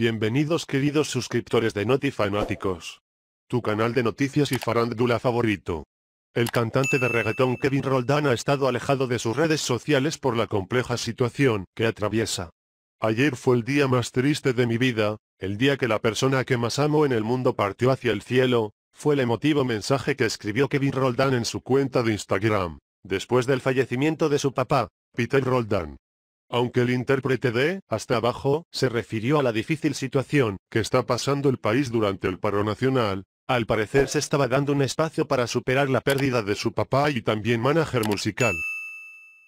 Bienvenidos queridos suscriptores de NotiFanáticos, Tu canal de noticias y farándula favorito. El cantante de reggaetón Kevin Roldán ha estado alejado de sus redes sociales por la compleja situación que atraviesa. Ayer fue el día más triste de mi vida, el día que la persona que más amo en el mundo partió hacia el cielo, fue el emotivo mensaje que escribió Kevin Roldán en su cuenta de Instagram, después del fallecimiento de su papá, Peter Roldán. Aunque el intérprete de Hasta abajo se refirió a la difícil situación que está pasando el país durante el paro nacional, al parecer se estaba dando un espacio para superar la pérdida de su papá y también manager musical.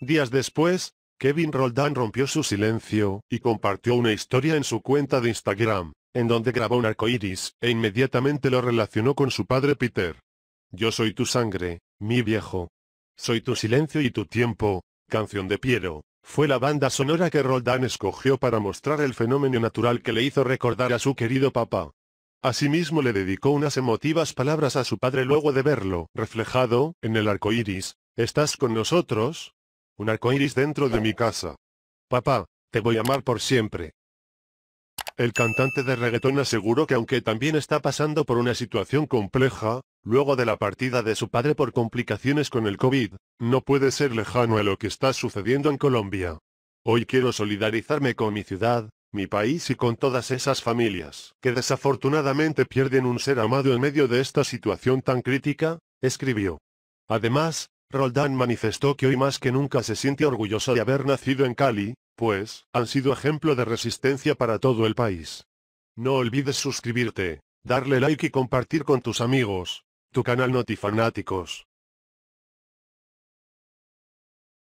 Días después, Kevin Roldán rompió su silencio y compartió una historia en su cuenta de Instagram, en donde grabó un arco iris e inmediatamente lo relacionó con su padre Peter. Yo soy tu sangre, mi viejo. Soy tu silencio y tu tiempo, canción de Piero. Fue la banda sonora que Roldán escogió para mostrar el fenómeno natural que le hizo recordar a su querido papá. Asimismo le dedicó unas emotivas palabras a su padre luego de verlo, reflejado, en el arco iris. ¿Estás con nosotros? Un arco iris dentro de mi casa. Papá, te voy a amar por siempre. El cantante de reggaetón aseguró que aunque también está pasando por una situación compleja, luego de la partida de su padre por complicaciones con el COVID, no puede ser lejano a lo que está sucediendo en Colombia. Hoy quiero solidarizarme con mi ciudad, mi país y con todas esas familias que desafortunadamente pierden un ser amado en medio de esta situación tan crítica, escribió. Además, Roldán manifestó que hoy más que nunca se siente orgulloso de haber nacido en Cali, pues, han sido ejemplo de resistencia para todo el país. No olvides suscribirte, darle like y compartir con tus amigos, tu canal Notifanáticos.